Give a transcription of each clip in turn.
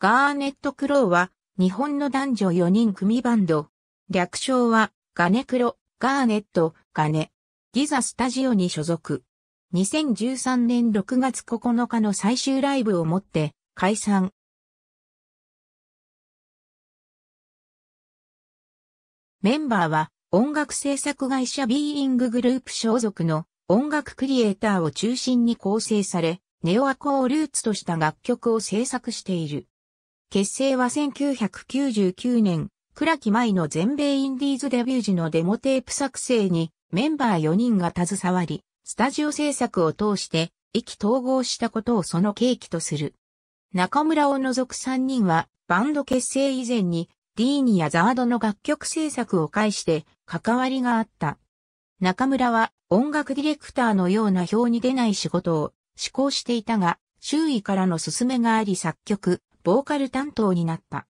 ガーネット・クローは、日本の男女4人組バンド。略称は、ガネクロ、ガーネット、ガネ。ギザスタジオに所属。2013年6月9日の最終ライブをもって、解散。メンバーは、音楽制作会社ビーインググループ所属の音楽クリエイターを中心に構成され、ネオアコをルーツとした楽曲を制作している。結成は1999年、倉木舞の全米インディーズデビュー時のデモテープ作成にメンバー4人が携わり、スタジオ制作を通して意気統合したことをその契機とする。中村を除く3人はバンド結成以前にディーニやザードの楽曲制作を介して関わりがあった。中村は音楽ディレクターのような表に出ない仕事を志向していたが、周囲からの勧めがあり作曲、ボーカル担当になった。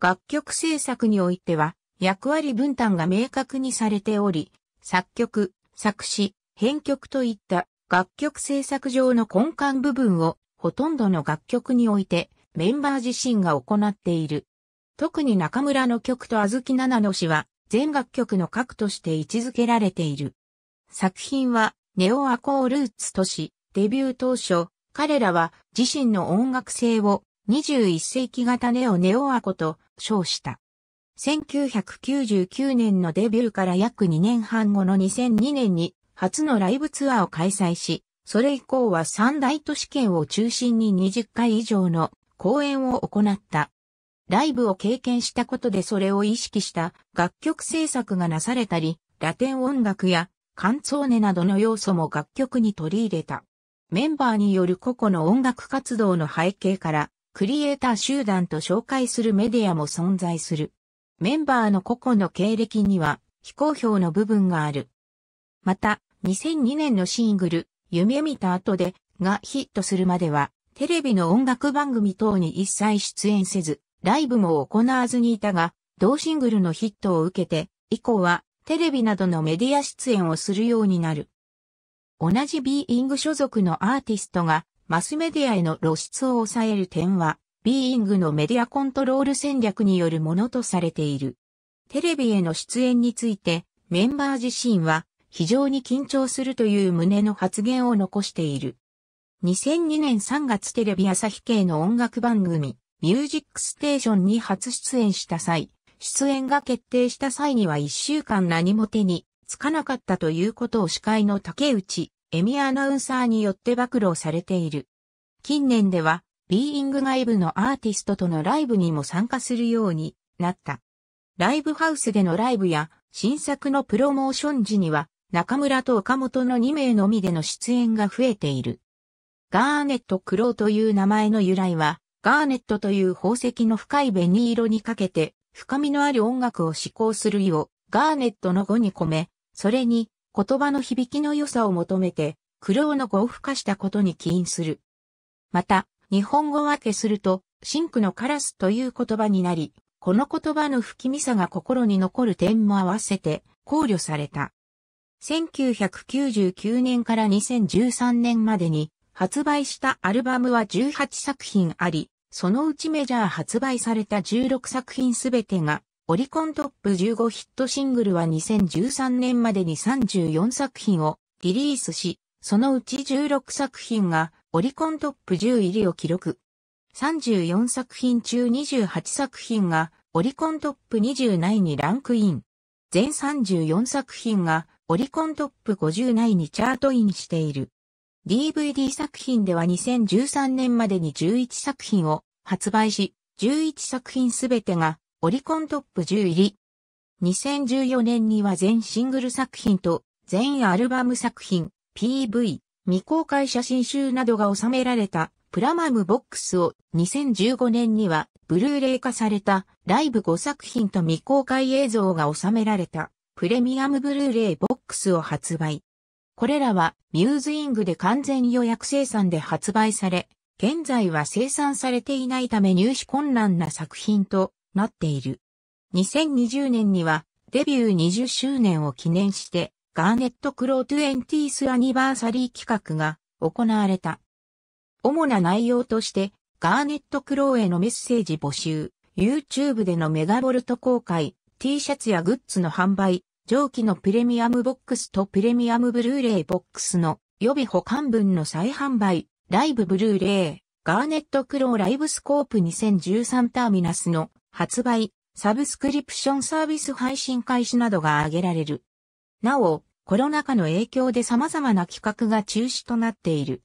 楽曲制作においては、役割分担が明確にされており、作曲、作詞、編曲といった楽曲制作上の根幹部分をほとんどの楽曲においてメンバー自身が行っている。特に中村の曲とあずきななの詩は全楽曲の核として位置づけられている。作品はネオアコールーツとし、デビュー当初、彼らは自身の音楽性を21世紀型ネオネオアコと称した。1999年のデビューから約2年半後の2002年に初のライブツアーを開催し、それ以降は三大都市圏を中心に20回以上の公演を行った。ライブを経験したことでそれを意識した楽曲制作がなされたり、ラテン音楽やカンツォーネなどの要素も楽曲に取り入れた。メンバーによる個々の音楽活動の背景から、クリエイター集団と紹介するメディアも存在する。メンバーの個々の経歴には非公表の部分がある。また、2002年のシングル、夢見た後でがヒットするまでは、テレビの音楽番組等に一切出演せず、ライブも行わずにいたが、同シングルのヒットを受けて、以降はテレビなどのメディア出演をするようになる。同じビーイング所属のアーティストがマスメディアへの露出を抑える点は、ビーイングのメディアコントロール戦略によるものとされている。テレビへの出演について、メンバー自身は、非常に緊張するという旨の発言を残している。2002年3月テレビ朝日系の音楽番組、ミュージックステーションに初出演した際、出演が決定した際には1週間何も手につかなかったということを司会の竹内エミアナウンサーによって暴露されている。近年では、ビーイング外部のアーティストとのライブにも参加するようになった。ライブハウスでのライブや新作のプロモーション時には中村と岡本の2名のみでの出演が増えている。ガーネット・クロウという名前の由来は、ガーネットという宝石の深い紅色にかけて、深みのある音楽を志向するよう、ガーネットの語に込め、それに、言葉の響きの良さを求めて、苦労の語を付加したことに起因する。また、日本語分けすると、シンクのカラスという言葉になり、この言葉の不気味さが心に残る点も合わせて考慮された。1999年から2013年までに発売したアルバムは18作品あり、そのうちメジャー発売された16作品すべてがオリコントップ15ヒットシングルは2013年までに34作品をリリースし、そのうち16作品がオリコントップ10入りを記録。34作品中28作品がオリコントップ20内にランクイン。全34作品がオリコントップ50内にチャートインしている。DVD 作品では2013年までに11作品を発売し、11作品すべてがオリコントップ10入り。2014年には全シングル作品と全アルバム作品、PV、未公開写真集などが収められたプラマムボックスを2015年にはブルーレイ化されたライブ5作品と未公開映像が収められたプレミアムブルーレイボックスを発売。これらはミューズイングで完全予約生産で発売され、現在は生産されていないため入手困難な作品となっている。2020年にはデビュー20周年を記念してガーネットクロー 20th アニバーサリー企画が行われた。主な内容としてガーネットクローへのメッセージ募集、YouTube でのメガボルト公開、T シャツやグッズの販売、上記のプレミアムボックスとプレミアムブルーレイボックスの予備保管分の再販売、ライブブルーレイ、ガーネットクローライブスコープ2013ターミナスの発売、サブスクリプションサービス配信開始などが挙げられる。なお、コロナ禍の影響で様々な企画が中止となっている。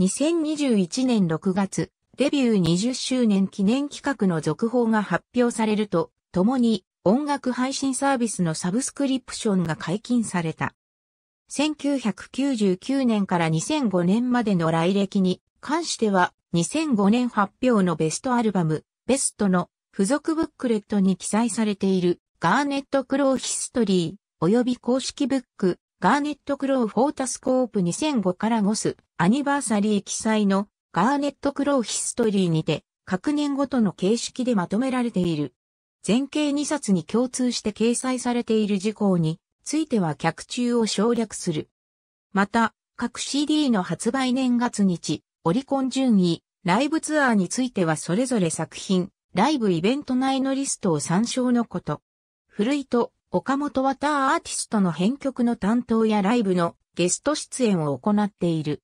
2021年6月、デビュー20周年記念企画の続報が発表されると、共に音楽配信サービスのサブスクリプションが解禁された。1999年から2005年までの来歴に関しては、2005年発表のベストアルバム、ベストの付属ブックレットに記載されているガーネットクローヒストリー及び公式ブックガーネットクローフォータスコープ2005から5スアニバーサリー記載のガーネットクローヒストリーにて各年ごとの形式でまとめられている。全景2冊に共通して掲載されている事項については客中を省略する。また、各 CD の発売年月日、オリコン順位、ライブツアーについてはそれぞれ作品、ライブイベント内のリストを参照のこと。古井と岡本はターアーティストの編曲の担当やライブのゲスト出演を行っている。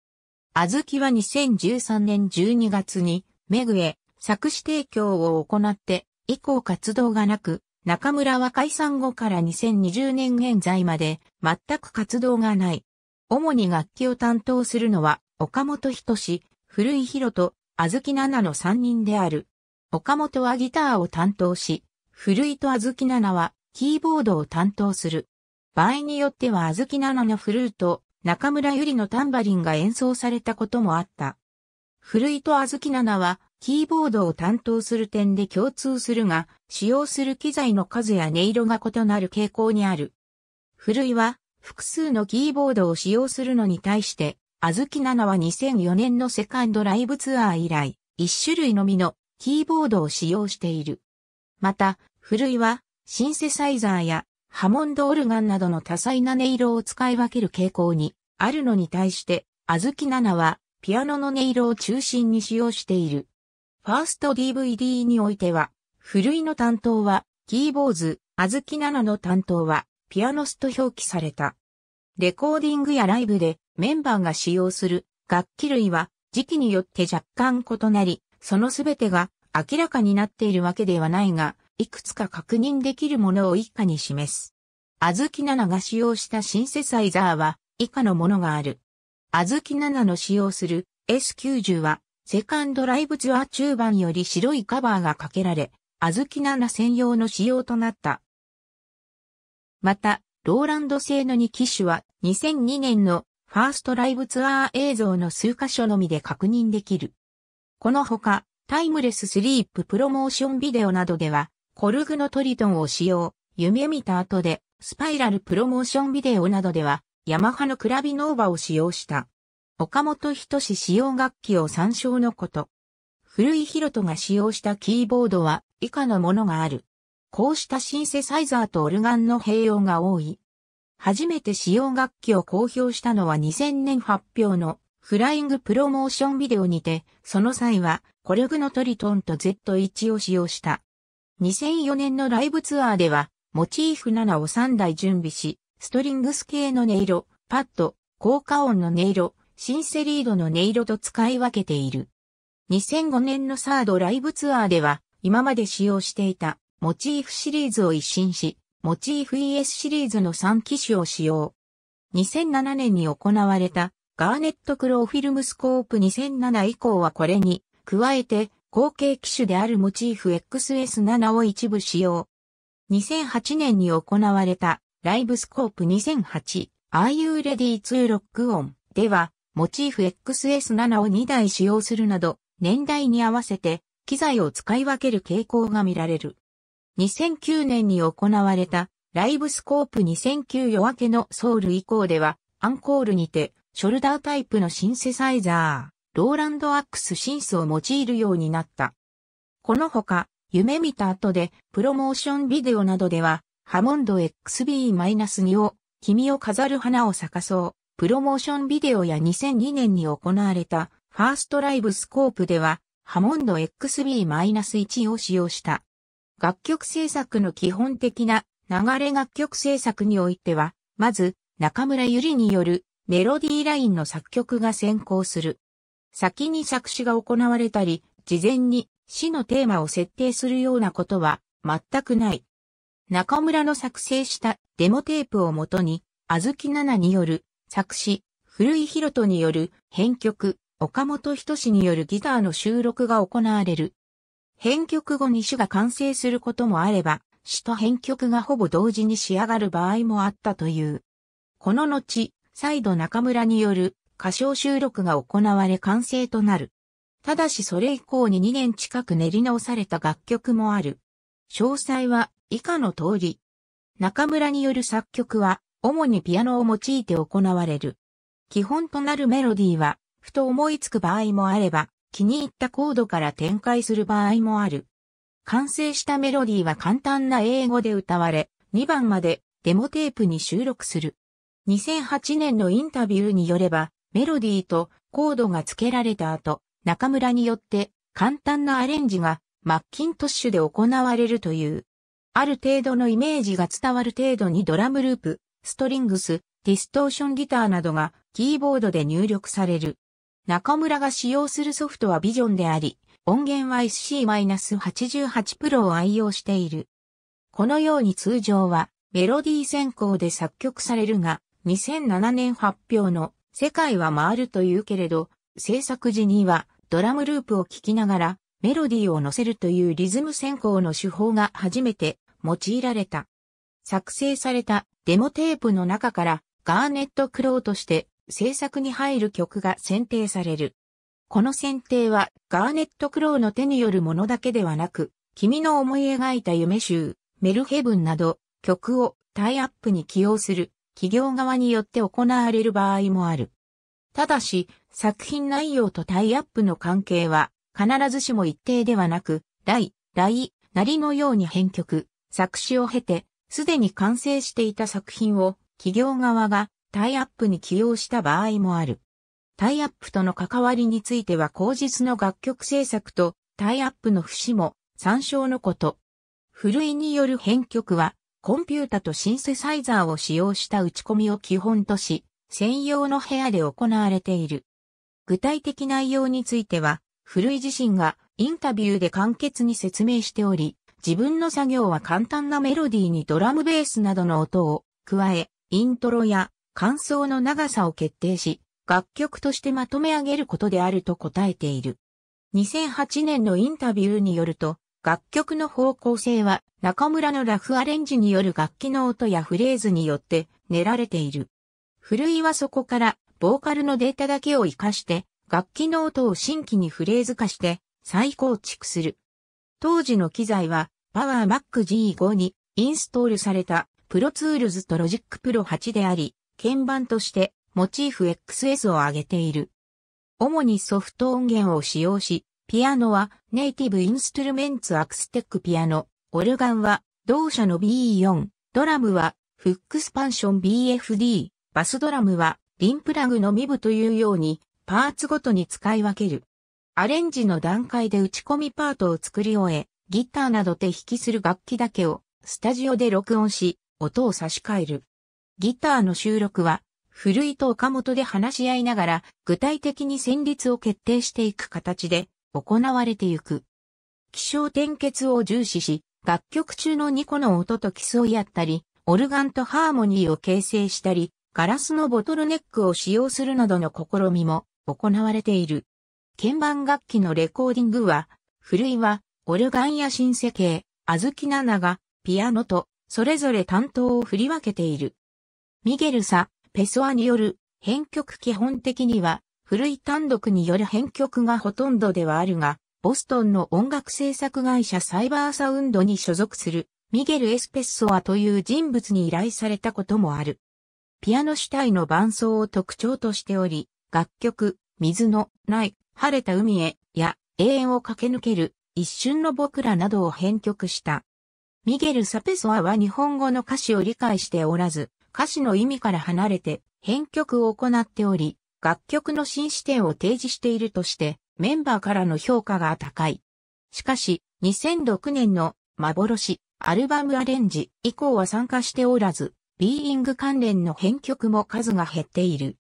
あずきは2013年12月に、メグへ作詞提供を行って以降活動がなく、中村は解散後から2020年現在まで全く活動がない。主に楽器を担当するのは岡本人志、古井宏とあずきななの3人である。岡本はギターを担当し、古井とあずきななはキーボードを担当する。場合によってはあずきななのフルート、中村ゆりのタンバリンが演奏されたこともあった。古井とあずきななはキーボードを担当する点で共通するが、使用する機材の数や音色が異なる傾向にある。古井は複数のキーボードを使用するのに対して、あずきななは2004年のセカンドライブツアー以来、一種類のみのキーボードを使用している。また、古いは、シンセサイザーやハモンドオルガンなどの多彩な音色を使い分ける傾向にあるのに対して、あずきななはピアノの音色を中心に使用している。ファースト DVD においては、古いの担当はキーボーズ、あずきななの担当はピアノスと表記された。レコーディングやライブでメンバーが使用する楽器類は時期によって若干異なり、そのすべてが明らかになっているわけではないが、いくつか確認できるものを以下に示す。あずき7が使用したシンセサイザーは以下のものがある。あずき7の使用する S90 はセカンドライブツアー中盤より白いカバーがかけられ、あずき7専用の仕様となった。また、ローランド製の2機種は2002年のファーストライブツアー映像の数箇所のみで確認できる。このほか、タイムレススリーププロモーションビデオなどでは、コルグのトリトンを使用、夢見た後で、スパイラルプロモーションビデオなどでは、ヤマハのクラビノーバを使用した。岡本人志使用楽器を参照のこと。古井博人が使用したキーボードは以下のものがある。こうしたシンセサイザーとオルガンの併用が多い。初めて使用楽器を公表したのは2000年発表のフライングプロモーションビデオにて、その際はコルグのトリトンと Z1 を使用した。2004年のライブツアーでは、モチーフ7を3台準備し、ストリングス系の音色、パッド、効果音の音色、シンセリードの音色と使い分けている。2005年のサードライブツアーでは、今まで使用していたモチーフシリーズを一新し、モチーフ ES シリーズの3機種を使用。2007年に行われたガーネットクローフィルムスコープ2007以降はこれに加えて、後継機種であるモチーフ XS7 を一部使用。2008年に行われたライブスコープ2008 Are You Ready to Rock On ではモチーフ XS7 を2台使用するなど年代に合わせて機材を使い分ける傾向が見られる。2009年に行われたライブスコープ2009夜明けのソウル以降ではアンコールにてショルダータイプのシンセサイザーローランド・アックス・シンスを用いるようになった。このほか、夢見た後で、プロモーションビデオなどでは、ハモンド XB-2 を、君を飾る花を咲かそう、プロモーションビデオや2002年に行われた、ファーストライブスコープでは、ハモンド XB-1 を使用した。楽曲制作の基本的な流れ楽曲制作においては、まず、中村ゆりによるメロディーラインの作曲が先行する。先に作詞が行われたり、事前に詩のテーマを設定するようなことは全くない。中村の作成したデモテープをもとに、あずきななによる作詞、古井博人による編曲、岡本人志によるギターの収録が行われる。編曲後に詩が完成することもあれば、詩と編曲がほぼ同時に仕上がる場合もあったという。この後、再度中村による歌唱収録が行われ完成となる。ただしそれ以降に2年近く練り直された楽曲もある。詳細は以下の通り。中村による作曲は主にピアノを用いて行われる。基本となるメロディーは、ふと思いつく場合もあれば、気に入ったコードから展開する場合もある。完成したメロディーは簡単な英語で歌われ、2番までデモテープに収録する。2008年のインタビューによれば、メロディーとコードが付けられた後、中村によって簡単なアレンジがマッキントッシュで行われるという。ある程度のイメージが伝わる程度にドラムループ、ストリングス、ディストーションギターなどがキーボードで入力される。中村が使用するソフトはビジョンであり、音源は SC-88 プロを愛用している。このように通常はメロディー先行で作曲されるが、2007年発表の世界は回るというけれど、制作時にはドラムループを聴きながらメロディーを乗せるというリズム選考の手法が初めて用いられた。作成されたデモテープの中からガーネット・クローとして制作に入る曲が選定される。この選定はガーネット・クローの手によるものだけではなく、君の思い描いた夢集、メルヘブンなど曲をタイアップに起用する企業側によって行われる場合もある。ただし、作品内容とタイアップの関係は、必ずしも一定ではなく、大、大、なりのように編曲、作詞を経て、すでに完成していた作品を、企業側がタイアップに起用した場合もある。タイアップとの関わりについては口実の楽曲制作とタイアップの節も参照のこと。ふるいによる編曲はコンピュータとシンセサイザーを使用した打ち込みを基本とし、専用の部屋で行われている。具体的内容については、古井自身がインタビューで簡潔に説明しており、自分の作業は簡単なメロディーにドラムベースなどの音を加え、イントロや感想の長さを決定し、楽曲としてまとめ上げることであると答えている。2008年のインタビューによると、楽曲の方向性は中村のラフアレンジによる楽器の音やフレーズによって練られている。古いはそこからボーカルのデータだけを活かして楽器の音を新規にフレーズ化して再構築する。当時の機材は PowerMac G5 にインストールされた Pro Tools と Logic Pro 8であり、鍵盤としてモチーフ XS を挙げている。主にソフト音源を使用し、ピアノはネイティブインストゥルメンツアクステックピアノ、オルガンは同社の BE4、ドラムはフックスパンション BFD、バスドラムはリンプラグのミブというようにパーツごとに使い分ける。アレンジの段階で打ち込みパートを作り終え、ギターなど手弾きする楽器だけをスタジオで録音し、音を差し替える。ギターの収録は、古いと岡本で話し合いながら、具体的に旋律を決定していく形で、行われてゆく。気象点結を重視し、楽曲中の2個の音と競い合ったり、オルガンとハーモニーを形成したり、ガラスのボトルネックを使用するなどの試みも行われている。鍵盤楽器のレコーディングは、古いはオルガンやシンセ系、あずきなながピアノとそれぞれ担当を振り分けている。ミゲルサ・ペソアによる編曲基本的には古い単独による編曲がほとんどではあるが、ボストンの音楽制作会社サイバーサウンドに所属するミゲル・エスペッソアという人物に依頼されたこともある。ピアノ主体の伴奏を特徴としており、楽曲、水のない、晴れた海へ、や、永遠を駆け抜ける、一瞬の僕らなどを編曲した。ミゲル・サペソアは日本語の歌詞を理解しておらず、歌詞の意味から離れて編曲を行っており、楽曲の新視点を提示しているとして、メンバーからの評価が高い。しかし、2006年の幻アルバムアレンジ以降は参加しておらず、ビーイング関連の編曲も数が減っている。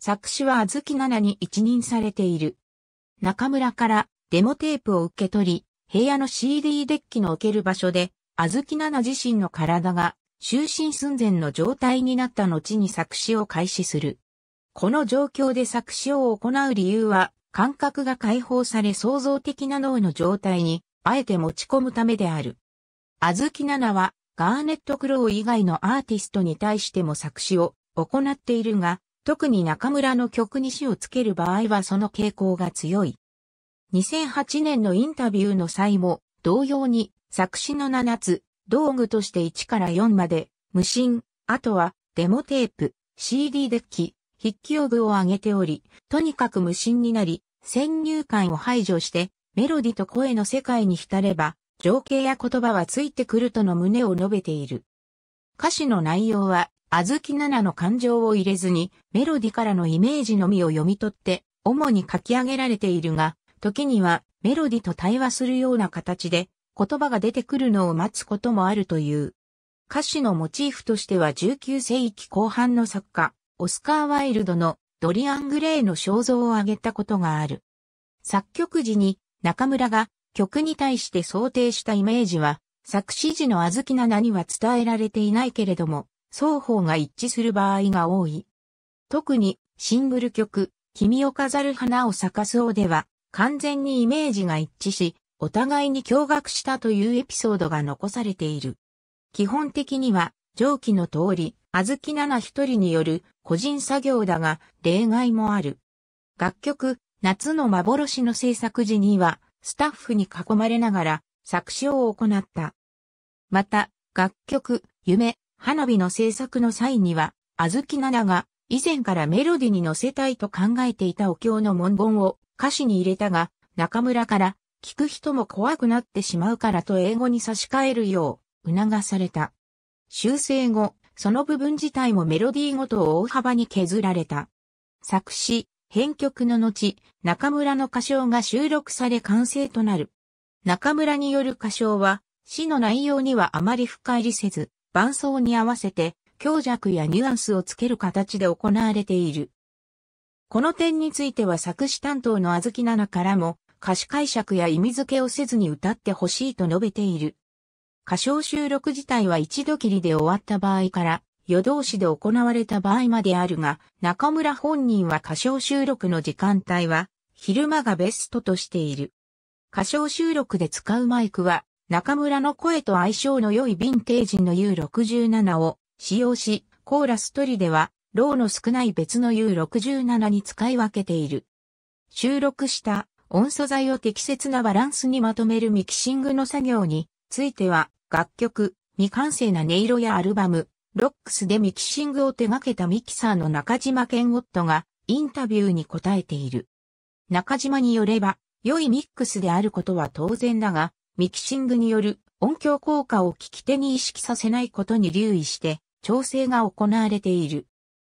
作詞はあずきななに一任されている。中村からデモテープを受け取り、部屋の CD デッキの置ける場所で、あずきなな自身の体が就寝寸前の状態になった後に作詞を開始する。この状況で作詞を行う理由は、感覚が解放され創造的な脳の状態に、あえて持ち込むためである。あずきななは、ガーネット・クロー以外のアーティストに対しても作詞を行っているが、特に中村の曲に詞をつける場合はその傾向が強い。2008年のインタビューの際も、同様に、作詞の7つ、道具として1から4まで、無心、あとは、デモテープ、CD デッキ、筆記用具を挙げており、とにかく無心になり、先入観を排除して、メロディと声の世界に浸れば、情景や言葉はついてくるとの旨を述べている。歌詞の内容は、あずきななの感情を入れずに、メロディからのイメージのみを読み取って、主に書き上げられているが、時にはメロディと対話するような形で、言葉が出てくるのを待つこともあるという。歌詞のモチーフとしては19世紀後半の作家、オスカー・ワイルドのドリアン・グレイの肖像を挙げたことがある。作曲時に中村が曲に対して想定したイメージは作詞時の小豆ななには伝えられていないけれども双方が一致する場合が多い。特にシングル曲君を飾る花を咲かすうでは完全にイメージが一致しお互いに驚愕したというエピソードが残されている。基本的には上記の通りあずきなな一人による個人作業だが、例外もある。楽曲、夏の幻の制作時には、スタッフに囲まれながら、作詞を行った。また、楽曲、夢、花火の制作の際には、あずきななが、以前からメロディに乗せたいと考えていたお経の文言を歌詞に入れたが、中村から、聞く人も怖くなってしまうからと英語に差し替えるよう、促された。修正後、その部分自体もメロディーごとを大幅に削られた。作詞、編曲の後、中村の歌唱が収録され完成となる。中村による歌唱は、詩の内容にはあまり深入りせず、伴奏に合わせて、強弱やニュアンスをつける形で行われている。この点については作詞担当のあずきななからも、歌詞解釈や意味付けをせずに歌ってほしいと述べている。歌唱収録自体は一度きりで終わった場合から、夜通しで行われた場合まであるが、中村本人は歌唱収録の時間帯は、昼間がベストとしている。歌唱収録で使うマイクは、中村の声と相性の良いヴィンテージの U67 を使用し、コーラストリでは、ローの少ない別の U67 に使い分けている。収録した音素材を適切なバランスにまとめるミキシングの作業については、楽曲、未完成な音色やアルバム、ロックスでミキシングを手掛けたミキサーの中島健夫がインタビューに答えている。中島によれば、良いミックスであることは当然だが、ミキシングによる音響効果を聞き手に意識させないことに留意して、調整が行われている。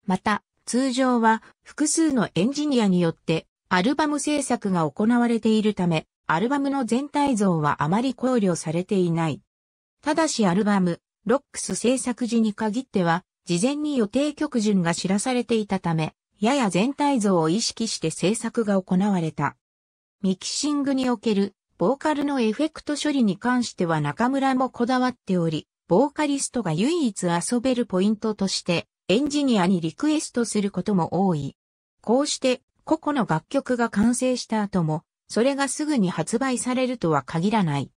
また、通常は複数のエンジニアによってアルバム制作が行われているため、アルバムの全体像はあまり考慮されていない。ただしアルバム、ロックス制作時に限っては、事前に予定曲順が知らされていたため、やや全体像を意識して制作が行われた。ミキシングにおける、ボーカルのエフェクト処理に関しては中村もこだわっており、ボーカリストが唯一遊べるポイントとして、エンジニアにリクエストすることも多い。こうして、個々の楽曲が完成した後も、それがすぐに発売されるとは限らない。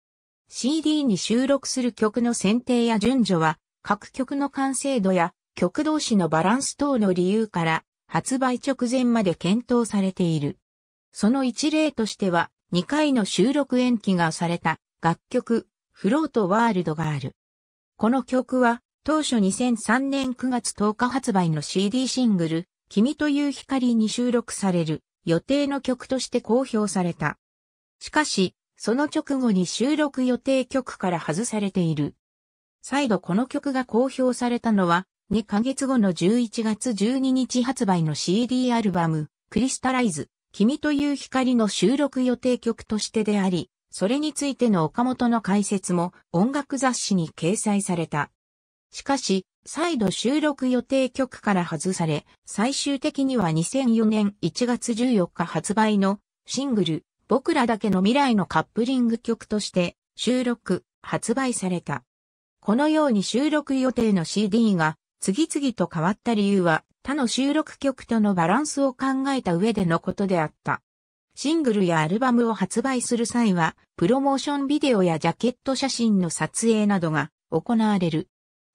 CD に収録する曲の選定や順序は、各曲の完成度や曲同士のバランス等の理由から、発売直前まで検討されている。その一例としては、2回の収録延期がされた楽曲、フロートワールドがある。この曲は、当初2003年9月10日発売の CD シングル、君という光に収録される予定の曲として公表された。しかし、その直後に収録予定曲から外されている。再度この曲が公表されたのは、2ヶ月後の11月12日発売の CD アルバム、クリスタライズ、君という光の収録予定曲としてであり、それについての岡本の解説も音楽雑誌に掲載された。しかし、再度収録予定曲から外され、最終的には2004年1月14日発売のシングル、僕らだけの未来のカップリング曲として収録、発売された。このように収録予定の CD が次々と変わった理由は他の収録曲とのバランスを考えた上でのことであった。シングルやアルバムを発売する際は、プロモーションビデオやジャケット写真の撮影などが行われる。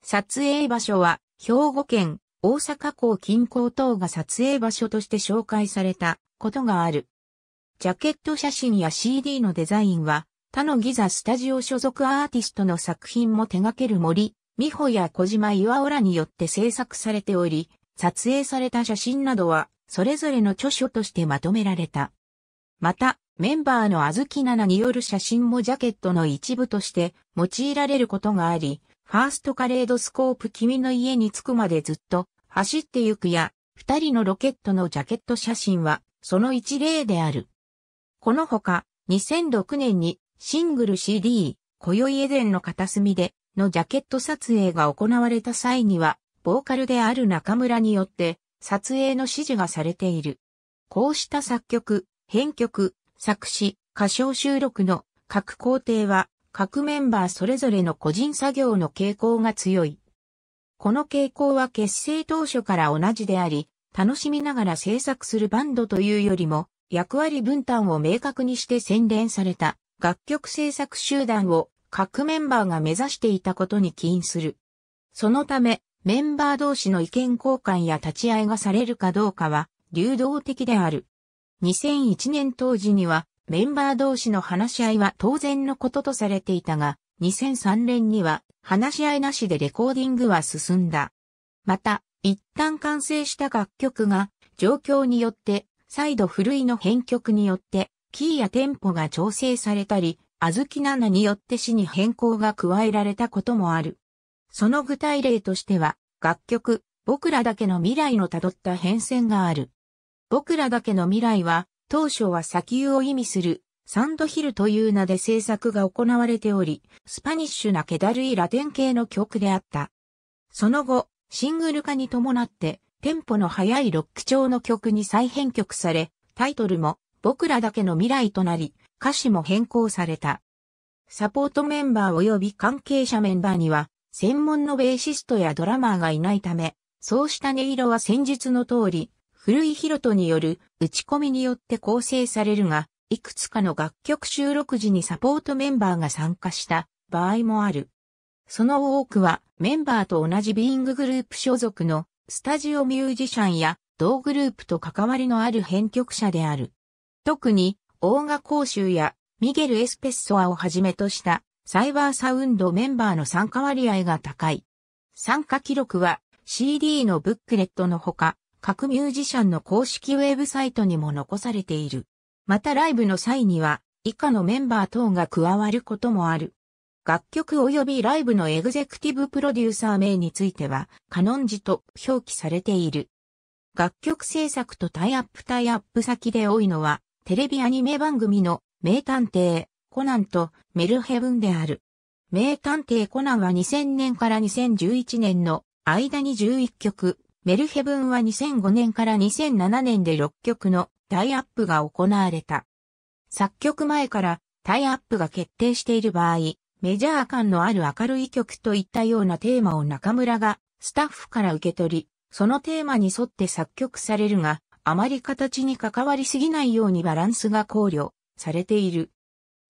撮影場所は、兵庫県、大阪港近郊等が撮影場所として紹介されたことがある。ジャケット写真や CD のデザインは、他のギザスタジオ所属アーティストの作品も手掛ける森、美穂や小島岩尾らによって制作されており、撮影された写真などは、それぞれの著書としてまとめられた。また、メンバーのあずきななによる写真もジャケットの一部として用いられることがあり、ファーストカレードスコープ君の家に着くまでずっと走ってゆくや、二人のロケットのジャケット写真はその一例である。このほか、2006年にシングル CD、今宵エデンの片隅でのジャケット撮影が行われた際には、ボーカルである中村によって撮影の指示がされている。こうした作曲、編曲、作詞、歌唱収録の各工程は各メンバーそれぞれの個人作業の傾向が強い。この傾向は結成当初から同じであり、楽しみながら制作するバンドというよりも、役割分担を明確にして洗練された楽曲制作集団を各メンバーが目指していたことに起因する。そのため、メンバー同士の意見交換や立ち会いがされるかどうかは流動的である。2001年当時にはメンバー同士の話し合いは当然のこととされていたが、2003年には話し合いなしでレコーディングは進んだ。また、一旦完成した楽曲が状況によって再度古いの編曲によって、キーやテンポが調整されたり、あずきななによって詩に変更が加えられたこともある。その具体例としては、楽曲、僕らだけの未来の辿った変遷がある。僕らだけの未来は、当初は砂丘を意味する、サンドヒルという名で制作が行われており、スパニッシュな気だるいラテン系の曲であった。その後、シングル化に伴って、テンポの速いロック調の曲に再編曲され、タイトルも僕らだけの未来となり、歌詞も変更された。サポートメンバー及び関係者メンバーには、専門のベーシストやドラマーがいないため、そうした音色は先日の通り、古井ロトによる打ち込みによって構成されるが、いくつかの楽曲収録時にサポートメンバーが参加した場合もある。その多くはメンバーと同じビーインググループ所属のスタジオミュージシャンや同グループと関わりのある編曲者である。特に、オーガ講習やミゲル・エスペッソアをはじめとしたサイバーサウンドメンバーの参加割合が高い。参加記録は CD のブックレットのほか、各ミュージシャンの公式ウェブサイトにも残されている。またライブの際には、以下のメンバー等が加わることもある。楽曲及びライブのエグゼクティブプロデューサー名については、カノンジと表記されている。楽曲制作とタイアップタイアップ先で多いのは、テレビアニメ番組の名探偵コナンとメルヘブンである。名探偵コナンは2000年から2011年の間に11曲、メルヘブンは2005年から2007年で6曲のタイアップが行われた。作曲前からタイアップが決定している場合、メジャー感のある明るい曲といったようなテーマを中村がスタッフから受け取り、そのテーマに沿って作曲されるが、あまり形に関わりすぎないようにバランスが考慮されている。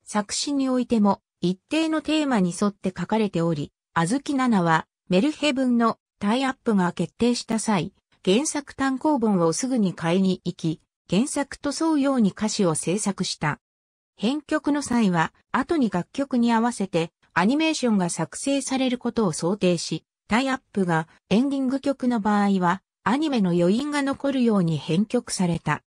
作詞においても一定のテーマに沿って書かれており、あずきななはメルヘブンのタイアップが決定した際、原作単行本をすぐに買いに行き、原作と沿うように歌詞を制作した。編曲の際は、後に楽曲に合わせてアニメーションが作成されることを想定し、タイアップがエンディング曲の場合は、アニメの余韻が残るように編曲された。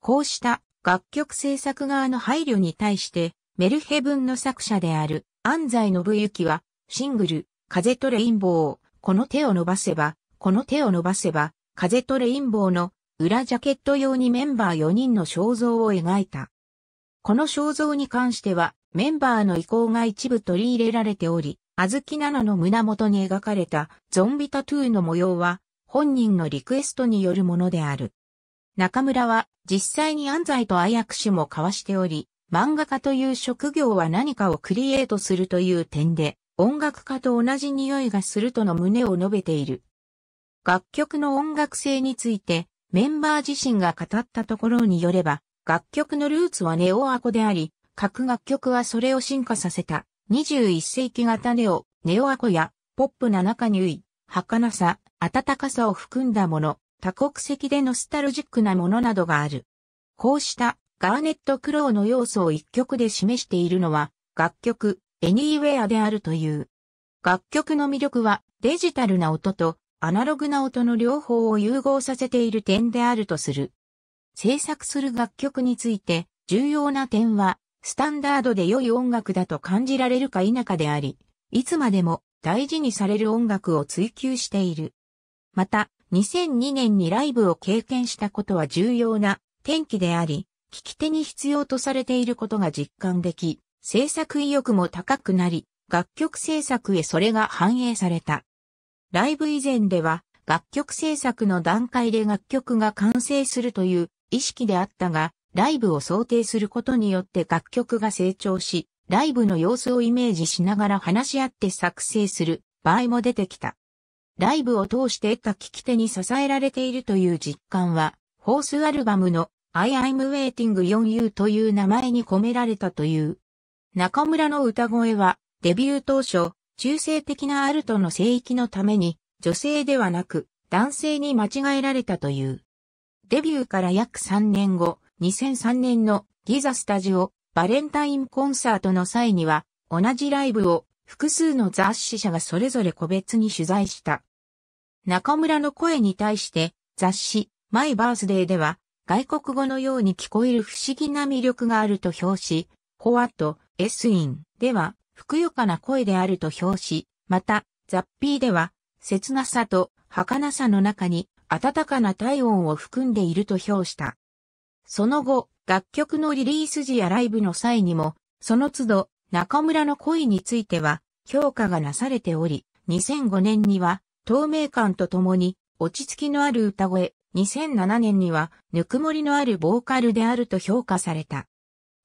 こうした楽曲制作側の配慮に対して、メルヘブンの作者である安西信之は、シングル、風とレインボー、この手を伸ばせば、この手を伸ばせば、風とレインボーの裏ジャケット用にメンバー4人の肖像を描いた。この肖像に関しては、メンバーの意向が一部取り入れられており、あずきななの胸元に描かれたゾンビタトゥーの模様は、本人のリクエストによるものである。中村は実際に安西と愛握手も交わしており、漫画家という職業は何かをクリエイトするという点で、音楽家と同じ匂いがするとの旨を述べている。楽曲の音楽性について、メンバー自身が語ったところによれば、楽曲のルーツはネオアコであり、各楽曲はそれを進化させた21世紀型ネオ、ネオアコやポップな中にい、儚さ、温かさを含んだもの、多国籍でノスタルジックなものなどがある。こうしたガーネット・クローの要素を一曲で示しているのは楽曲エニーウェアであるという。楽曲の魅力はデジタルな音とアナログな音の両方を融合させている点であるとする。制作する楽曲について重要な点は、スタンダードで良い音楽だと感じられるか否かであり、いつまでも大事にされる音楽を追求している。また、2002年にライブを経験したことは重要な転機であり、聞き手に必要とされていることが実感でき、制作意欲も高くなり、楽曲制作へそれが反映された。ライブ以前では、楽曲制作の段階で楽曲が完成するという意識であったが、ライブを想定することによって楽曲が成長し、ライブの様子をイメージしながら話し合って作成する場合も出てきた。ライブを通して得た聞き手に支えられているという実感は、ホースアルバムの I am waiting 4U という名前に込められたという。中村の歌声は、デビュー当初、中性的なアルトの聖域のために、女性ではなく、男性に間違えられたという。デビューから約3年後、2003年のギザスタジオバレンタインコンサートの際には、同じライブを複数の雑誌社がそれぞれ個別に取材した。中村の声に対して雑誌マイバースデーでは外国語のように聞こえる不思議な魅力があると表し、コアとエスインではふくよかな声であると表し、またザッピーでは切なさと儚さの中に暖かな体温を含んでいると評した。その後、楽曲のリリース時やライブの際にも、その都度、中村の恋については、評価がなされており、2005年には、透明感とともに、落ち着きのある歌声、2007年には、ぬくもりのあるボーカルであると評価された。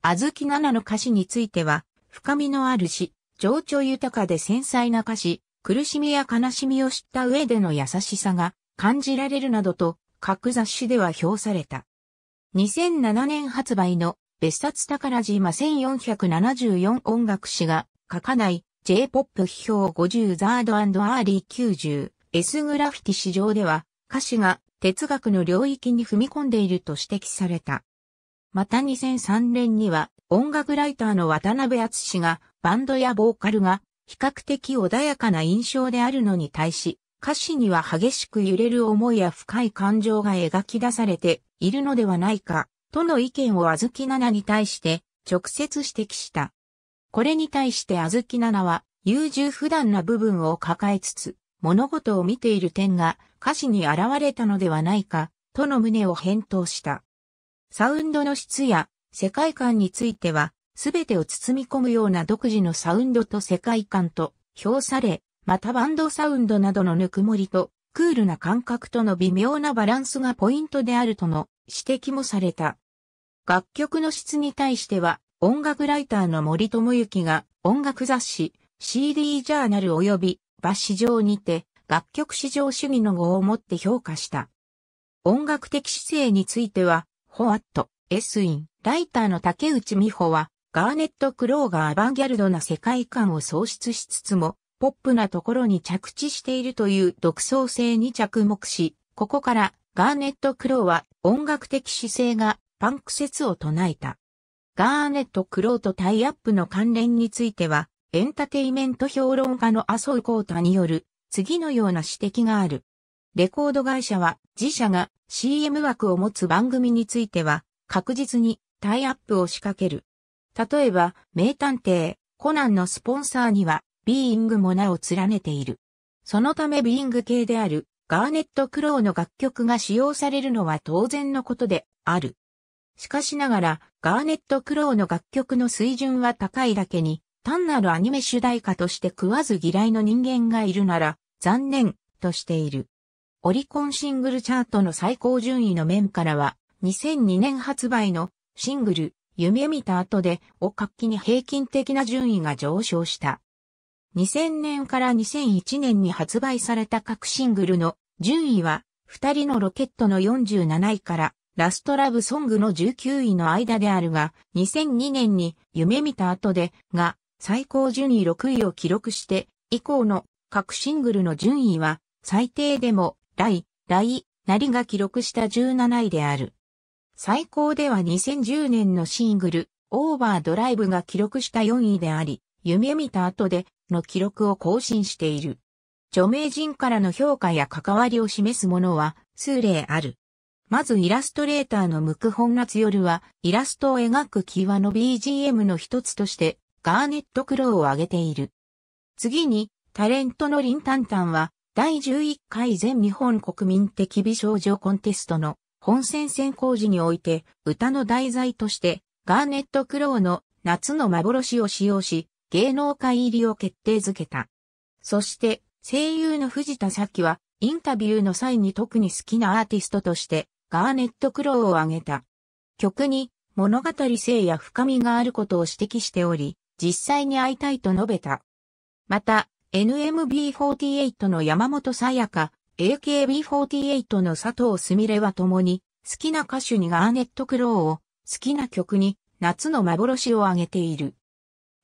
あずきななの歌詞については、深みのあるし、情緒豊かで繊細な歌詞、苦しみや悲しみを知った上での優しさが感じられるなどと各雑誌では評された。2007年発売の別冊宝島1474音楽誌が書かない J-POP 批評50ザードアーリー90 S グラフィティ市場では歌詞が哲学の領域に踏み込んでいると指摘された。また2003年には音楽ライターの渡辺敦氏がバンドやボーカルが比較的穏やかな印象であるのに対し歌詞には激しく揺れる思いや深い感情が描き出されているのではないか、との意見をあずきななに対して直接指摘した。これに対してあずきななは、優柔不断な部分を抱えつつ、物事を見ている点が歌詞に現れたのではないか、との旨を返答した。サウンドの質や世界観については、すべてを包み込むような独自のサウンドと世界観と評され、またバンドサウンドなどのぬくもりと、クールな感覚との微妙なバランスがポイントであるとの指摘もされた。楽曲の質に対しては、音楽ライターの森友幸が音楽雑誌 CD ジャーナル及びバ誌上にて楽曲市場主義の語をもって評価した。音楽的姿勢については、ホワット、エスイン、ライターの竹内美穂は、ガーネット・クローがアバンギャルドな世界観を創出しつつも、ポップなところに着地しているという独創性に着目し、ここからガーネット・クローは音楽的姿勢がパンク説を唱えた。ガーネット・クローとタイアップの関連については、エンタテイメント評論家の麻生幸太による次のような指摘がある。レコード会社は自社が CM 枠を持つ番組については確実にタイアップを仕掛ける。例えば、名探偵コナンのスポンサーにはビーイングも名を連ねている。そのためビーイング系であるガーネット・クローの楽曲が使用されるのは当然のことである。しかしながら、ガーネット・クローの楽曲の水準は高いだけに、単なるアニメ主題歌として食わず嫌いの人間がいるなら、残念、としている。オリコンシングルチャートの最高順位の面からは、2002年発売のシングル、夢見た後でを活気に平均的な順位が上昇した。2000年から2001年に発売された各シングルの順位は、二人のロケットの47位から、ラストラブソングの19位の間であるが、2002年に夢見た後で、が、最高順位6位を記録して、以降の各シングルの順位は、最低でも、来、来、なりが記録した17位である。最高では2010年のシングル、オーバードライブが記録した4位であり、夢見た後で、の記録を更新している。著名人からの評価や関わりを示すものは数例ある。まずイラストレーターのムクホン夏夜は、イラストを描く際の BGM の一つとして、ガーネットクローを挙げている。次に、タレントのリンタンタンは、第11回全日本国民的美少女コンテストの本戦選考時において、歌の題材として、ガーネットクローの夏の幻を使用し、芸能界入りを決定づけた。そして、声優の藤田咲は、インタビューの際に特に好きなアーティストとして、ガーネット・クローを挙げた。曲に、物語性や深みがあることを指摘しており、実際に会いたいと述べた。また、NMB48 の山本さやか、AKB48 の佐藤すみれは共に、好きな歌手にガーネット・クローを、好きな曲に、夏の幻を挙げている。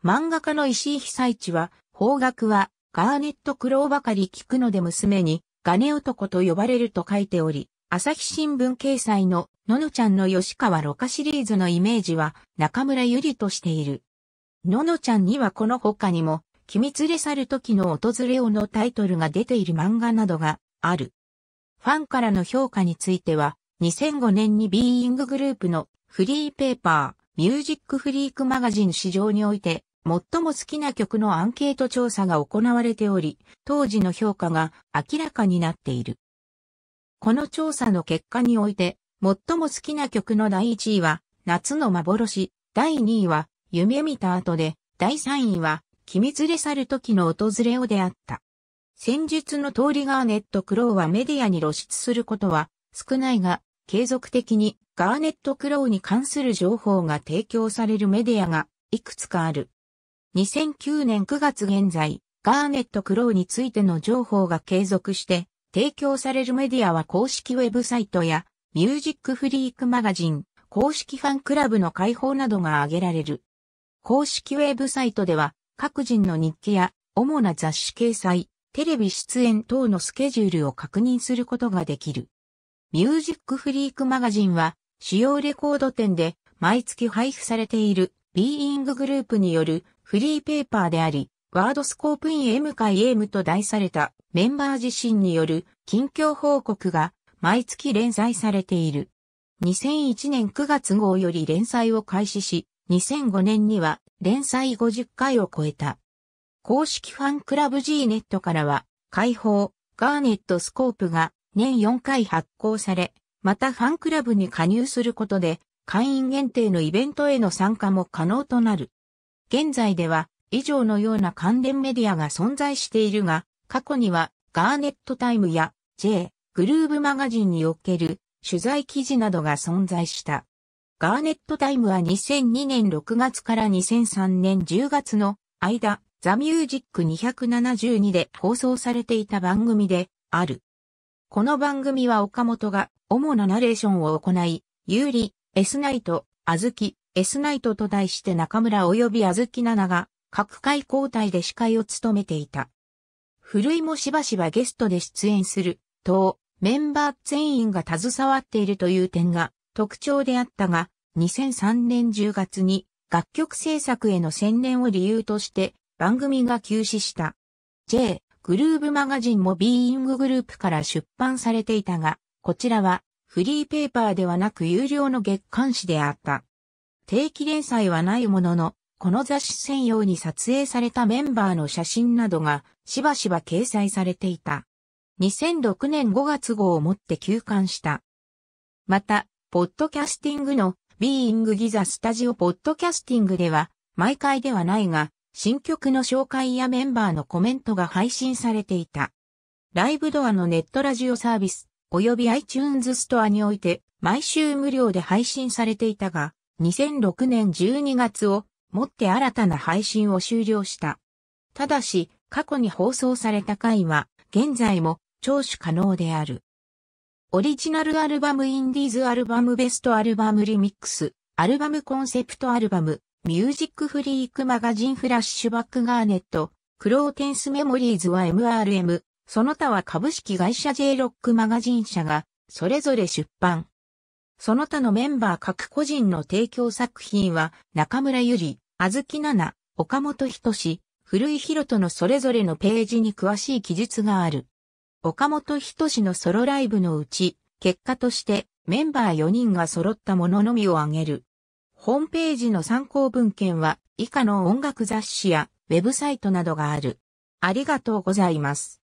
漫画家の石井被災地は、方角は、ガーネット苦労ばかり聞くので娘に、ガネ男と呼ばれると書いており、朝日新聞掲載の、ののちゃんの吉川ろ過シリーズのイメージは、中村ゆりとしている。ののちゃんにはこの他にも、君連れ去る時の訪れをのタイトルが出ている漫画などがある。ファンからの評価については、2005年にビーインググループのフリーペーパー、ミュージックフリークマガジン市場において最も好きな曲のアンケート調査が行われており、当時の評価が明らかになっている。この調査の結果において、最も好きな曲の第1位は、夏の幻、第2位は、夢見た後で、第3位は、君連れ去る時の訪れをであった。戦術の通りガーネット・クロウはメディアに露出することは少ないが、継続的にガーネット・クロウに関する情報が提供されるメディアがいくつかある。2009年9月現在、ガーネット・クローについての情報が継続して、提供されるメディアは公式ウェブサイトや、ミュージックフリークマガジン、公式ファンクラブの開放などが挙げられる。公式ウェブサイトでは、各人の日記や、主な雑誌掲載、テレビ出演等のスケジュールを確認することができる。ミュージックフリークマガジンは、主要レコード店で毎月配布されているビーインググループによるフリーペーパーであり、ワードスコープイン M 会 M と題されたメンバー自身による近況報告が毎月連載されている。2001年9月号より連載を開始し、2005年には連載50回を超えた。公式ファンクラブ G ネットからは、解放、ガーネットスコープが年4回発行され、またファンクラブに加入することで、会員限定のイベントへの参加も可能となる。現在では以上のような関連メディアが存在しているが、過去にはガーネットタイムや J、グルーブマガジンにおける取材記事などが存在した。ガーネットタイムは2002年6月から2003年10月の間、ザ・ミュージック272で放送されていた番組である。この番組は岡本が主なナレーションを行い、有利、エスナイト、アズキ、S ナイトと題して中村及びあずきななが、各界交代で司会を務めていた。古いもしばしばゲストで出演する、と、メンバー全員が携わっているという点が特徴であったが、2003年10月に楽曲制作への専念を理由として番組が休止した。J、グルーブマガジンもビーインググループから出版されていたが、こちらはフリーペーパーではなく有料の月刊誌であった。定期連載はないものの、この雑誌専用に撮影されたメンバーの写真などがしばしば掲載されていた。2006年5月号をもって休刊した。また、ポッドキャスティングのビーイングギザスタジオポッドキャスティングでは、毎回ではないが、新曲の紹介やメンバーのコメントが配信されていた。ライブドアのネットラジオサービス、及び iTunes ストアにおいて、毎週無料で配信されていたが、2006年12月をもって新たな配信を終了した。ただし、過去に放送された回は、現在も聴取可能である。オリジナルアルバムインディーズアルバムベストアルバムリミックス、アルバムコンセプトアルバム、ミュージックフリークマガジンフラッシュバックガーネット、クローテンスメモリーズは MRM、その他は株式会社 J ロックマガジン社が、それぞれ出版。その他のメンバー各個人の提供作品は、中村ゆり、あずきなな、岡本人志、古井博とのそれぞれのページに詳しい記述がある。岡本人志のソロライブのうち、結果としてメンバー4人が揃ったもののみを挙げる。ホームページの参考文献は以下の音楽雑誌やウェブサイトなどがある。ありがとうございます。